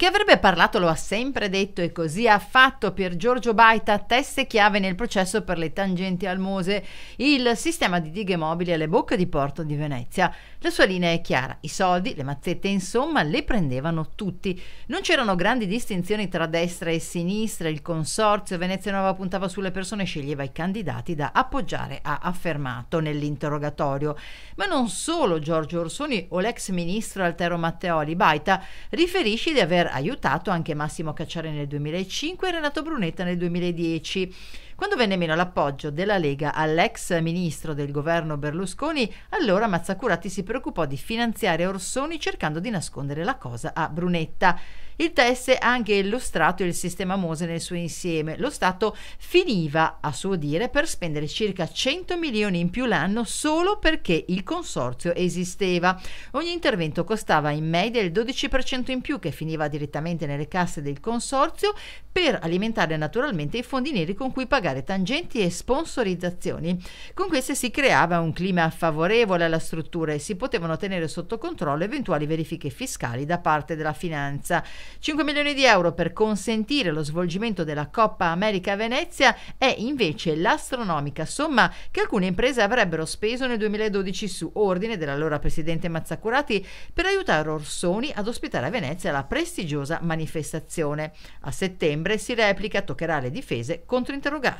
che avrebbe parlato, lo ha sempre detto e così ha fatto per Giorgio Baita, teste chiave nel processo per le tangenti al Mose, il sistema di dighe mobili alle bocche di Porto di Venezia. La sua linea è chiara, i soldi, le mazzette insomma le prendevano tutti. Non c'erano grandi distinzioni tra destra e sinistra, il consorzio Venezia Nuova puntava sulle persone e sceglieva i candidati da appoggiare, ha affermato nell'interrogatorio. Ma non solo Giorgio Orsoni o l'ex ministro Altero Matteoli, Baita riferisce di aver aiutato anche Massimo Cacciare nel 2005 e Renato Brunetta nel 2010. Quando venne meno l'appoggio della Lega all'ex ministro del governo Berlusconi, allora Mazzacurati si preoccupò di finanziare Orsoni cercando di nascondere la cosa a Brunetta. Il test ha anche illustrato il sistema Mose nel suo insieme. Lo Stato finiva, a suo dire, per spendere circa 100 milioni in più l'anno solo perché il consorzio esisteva. Ogni intervento costava in media il 12% in più che finiva direttamente nelle casse del consorzio per alimentare naturalmente i fondi neri con cui pagare pagare tangenti e sponsorizzazioni. Con queste si creava un clima favorevole alla struttura e si potevano tenere sotto controllo eventuali verifiche fiscali da parte della finanza. 5 milioni di euro per consentire lo svolgimento della Coppa America Venezia è invece l'astronomica somma che alcune imprese avrebbero speso nel 2012 su ordine dell'allora presidente Mazzacurati per aiutare Orsoni ad ospitare a Venezia la prestigiosa manifestazione. A settembre si replica, toccherà le difese contro interrogati.